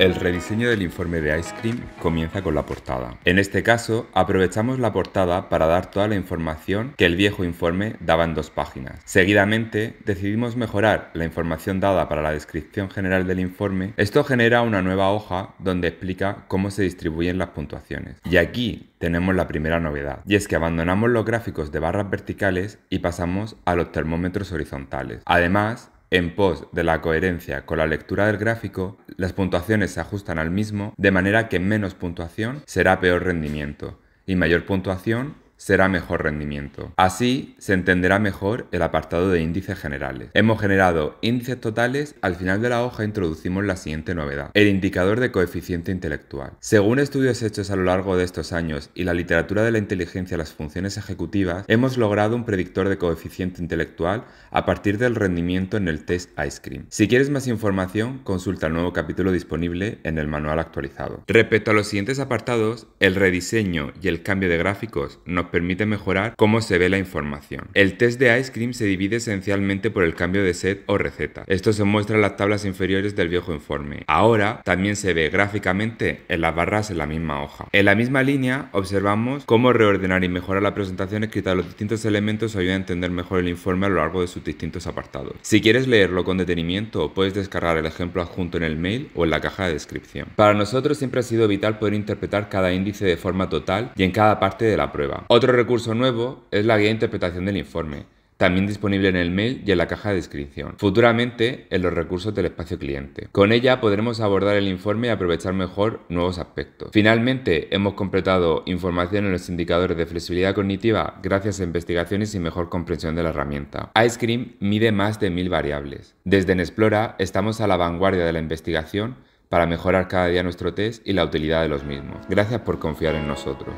El rediseño del informe de Ice Cream comienza con la portada. En este caso, aprovechamos la portada para dar toda la información que el viejo informe daba en dos páginas. Seguidamente, decidimos mejorar la información dada para la descripción general del informe. Esto genera una nueva hoja donde explica cómo se distribuyen las puntuaciones. Y aquí tenemos la primera novedad, y es que abandonamos los gráficos de barras verticales y pasamos a los termómetros horizontales. Además, en pos de la coherencia con la lectura del gráfico, las puntuaciones se ajustan al mismo de manera que menos puntuación será peor rendimiento y mayor puntuación será mejor rendimiento. Así se entenderá mejor el apartado de índices generales. Hemos generado índices totales, al final de la hoja introducimos la siguiente novedad, el indicador de coeficiente intelectual. Según estudios hechos a lo largo de estos años y la literatura de la inteligencia las funciones ejecutivas, hemos logrado un predictor de coeficiente intelectual a partir del rendimiento en el test Ice Cream. Si quieres más información, consulta el nuevo capítulo disponible en el manual actualizado. Respecto a los siguientes apartados, el rediseño y el cambio de gráficos no permite mejorar cómo se ve la información. El test de Ice Cream se divide esencialmente por el cambio de set o receta. Esto se muestra en las tablas inferiores del viejo informe. Ahora también se ve gráficamente en las barras en la misma hoja. En la misma línea observamos cómo reordenar y mejorar la presentación escrita de los distintos elementos ayuda a entender mejor el informe a lo largo de sus distintos apartados. Si quieres leerlo con detenimiento, puedes descargar el ejemplo adjunto en el mail o en la caja de descripción. Para nosotros siempre ha sido vital poder interpretar cada índice de forma total y en cada parte de la prueba. Otro recurso nuevo es la guía de interpretación del informe, también disponible en el mail y en la caja de descripción, futuramente en los recursos del espacio cliente. Con ella podremos abordar el informe y aprovechar mejor nuevos aspectos. Finalmente, hemos completado información en los indicadores de flexibilidad cognitiva gracias a investigaciones y mejor comprensión de la herramienta. IceCream mide más de mil variables. Desde Nesplora estamos a la vanguardia de la investigación para mejorar cada día nuestro test y la utilidad de los mismos. Gracias por confiar en nosotros.